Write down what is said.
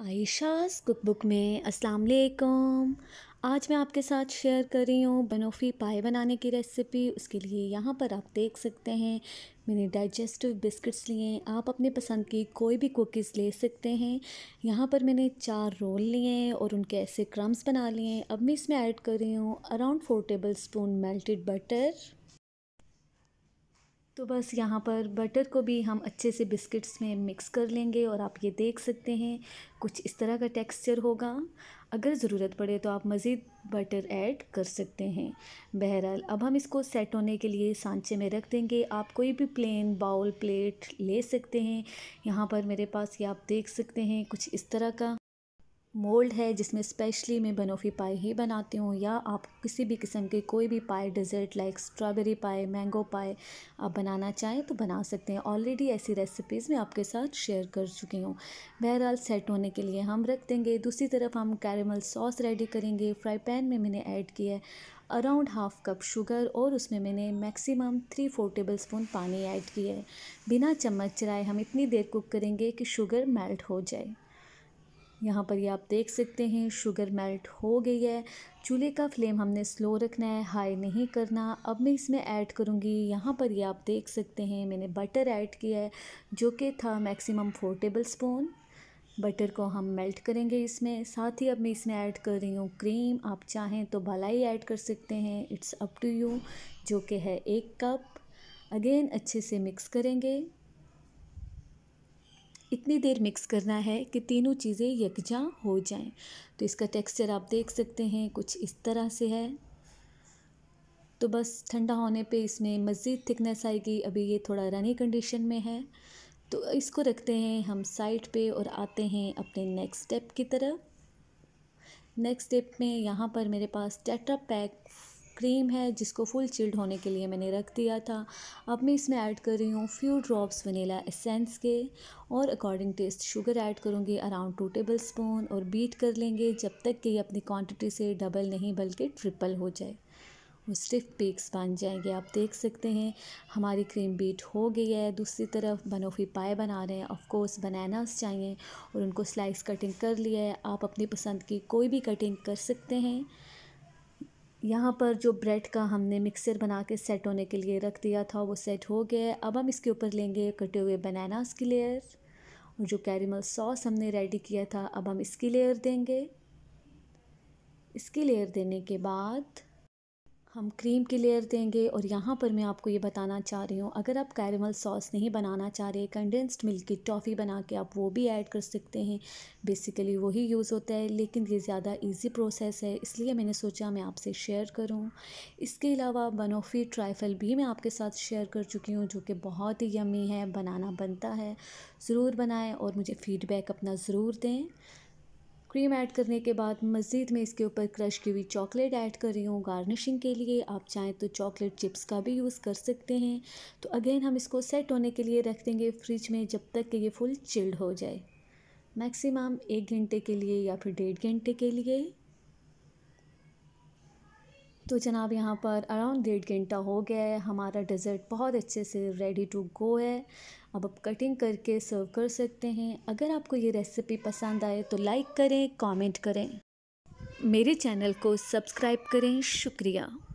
cook book में अस्सलाम वालेकुम आज मैं आपके साथ शेयर कर रही हूँ बनोफी पाए बनाने की रेसिपी उसके लिए यहाँ पर आप देख सकते हैं मैंने डाइजेस्टिव बिस्किट्स लिए आप अपने पसंद की कोई भी कुकीज़ ले सकते हैं यहाँ पर मैंने चार रोल लिए हैं और उनके ऐसे क्रम्स बना लिए अब मैं इसमें ऐड कर रही हूँ around four tablespoon melted butter तो बस यहाँ पर बटर को भी हम अच्छे से बिस्किट्स में मिक्स कर लेंगे और आप ये देख सकते हैं कुछ इस तरह का टेक्सचर होगा अगर ज़रूरत पड़े तो आप मज़ीद बटर ऐड कर सकते हैं बहरहाल अब हम इसको सेट होने के लिए सांचे में रख देंगे आप कोई भी प्लेन बाउल प्लेट ले सकते हैं यहाँ पर मेरे पास ये आप देख सकते हैं कुछ इस तरह का मोल्ड है जिसमें स्पेशली मैं बनोफी पाई ही बनाती हूँ या आप किसी भी किस्म के कोई भी pie dessert like strawberry pie mango pie आप बनाना चाहें तो बना सकते हैं ऑलरेडी ऐसी रेसिपीज़ मैं आपके साथ शेयर कर चुकी हूँ बहरहाल सेट होने के लिए हम रख देंगे दूसरी तरफ हम कैरेमल सॉस रेडी करेंगे फ्राई पैन में मैंने ऐड किया है अराउंड हाफ कप शुगर और उसमें मैंने maximum three four tablespoon पानी ऐड किया है बिना चम्मच चलाए हम इतनी देर कुक करेंगे कि शुगर मेल्ट हो जाए यहाँ पर ये आप देख सकते हैं शुगर मेल्ट हो गई है चूल्हे का फ्लेम हमने स्लो रखना है हाई नहीं करना अब मैं इसमें ऐड करूँगी यहाँ पर ये आप देख सकते हैं मैंने बटर ऐड किया है जो कि था maximum four tablespoon butter को हम मेल्ट करेंगे इसमें साथ ही अब मैं इसमें ऐड कर रही हूँ क्रीम आप चाहें तो भलाई ऐड कर सकते हैं इट्स अप टू यू जो कि है एक कप अगेन अच्छे से मिक्स करेंगे इतनी देर मिक्स करना है कि तीनों चीज़ें यकजा हो जाएं तो इसका टेक्सचर आप देख सकते हैं कुछ इस तरह से है तो बस ठंडा होने पे इसमें मज़ीद थिकनेस आएगी अभी ये थोड़ा रनी कंडीशन में है तो इसको रखते हैं हम साइड पे और आते हैं अपने नेक्स्ट स्टेप की तरफ नेक्स्ट स्टेप में यहाँ पर मेरे पास टेट्रा पैक क्रीम है जिसको फुल चिल्ड होने के लिए मैंने रख दिया था अब मैं इसमें ऐड कर रही हूँ फ्यू ड्रॉप्स वनीला एसेंस के और अकॉर्डिंग टेस्ट शुगर ऐड करूँगी अराउंड टू टेबल स्पून और बीट कर लेंगे जब तक कि ये अपनी क्वान्टिटी से डबल नहीं बल्कि ट्रिपल हो जाए वो सिर्फ पीक्स बन जाएंगे आप देख सकते हैं हमारी क्रीम बीट हो गई है दूसरी तरफ बनोफी पाए बना रहे हैं ऑफ कोर्स बनानास चाहिए और उनको स्लाइस कटिंग कर लिया है आप अपनी पसंद की कोई भी कटिंग कर सकते हैं यहाँ पर जो ब्रेड का हमने मिक्सर बना के सेट होने के लिए रख दिया था वो सेट हो गया अब हम इसके ऊपर लेंगे कटे हुए बनानास की लेयर और जो कैरेमल सॉस हमने रेडी किया था अब हम इसकी लेयर देंगे इसकी लेयर देने के बाद हम क्रीम की लेयर देंगे और यहाँ पर मैं आपको ये बताना चाह रही हूँ अगर आप कैरमल सॉस नहीं बनाना चाह रहे कंडेंस्ड मिल्क की टॉफ़ी बना के आप वो भी ऐड कर सकते हैं बेसिकली वही यूज़ होता है लेकिन ये ज़्यादा इजी प्रोसेस है इसलिए मैंने सोचा मैं आपसे शेयर करूँ इसके अलावा बनोफी ट्राइफल भी मैं आपके साथ शेयर कर चुकी हूँ जो कि बहुत ही यमी है बनाना बनता है ज़रूर बनाएँ और मुझे फ़ीडबैक अपना ज़रूर दें क्रीम ऐड करने के बाद मज़ीद मैं इसके ऊपर क्रश की हुई चॉकलेट ऐड कर रही हूँ गार्निशिंग के लिए आप चाहें तो चॉकलेट चिप्स का भी यूज़ कर सकते हैं तो अगेन हम इसको सेट होने के लिए रख देंगे फ्रिज में जब तक कि ये फुल चिल्ड हो जाए मैक्सिमम एक घंटे के लिए या फिर डेढ़ घंटे के लिए तो जनाब यहाँ पर अराउंड डेढ़ घंटा हो गया है हमारा डेज़र्ट बहुत अच्छे से रेडी टू गो है अब आप कटिंग करके सर्व कर सकते हैं अगर आपको ये रेसिपी पसंद आए तो लाइक करें कमेंट करें मेरे चैनल को सब्सक्राइब करें शुक्रिया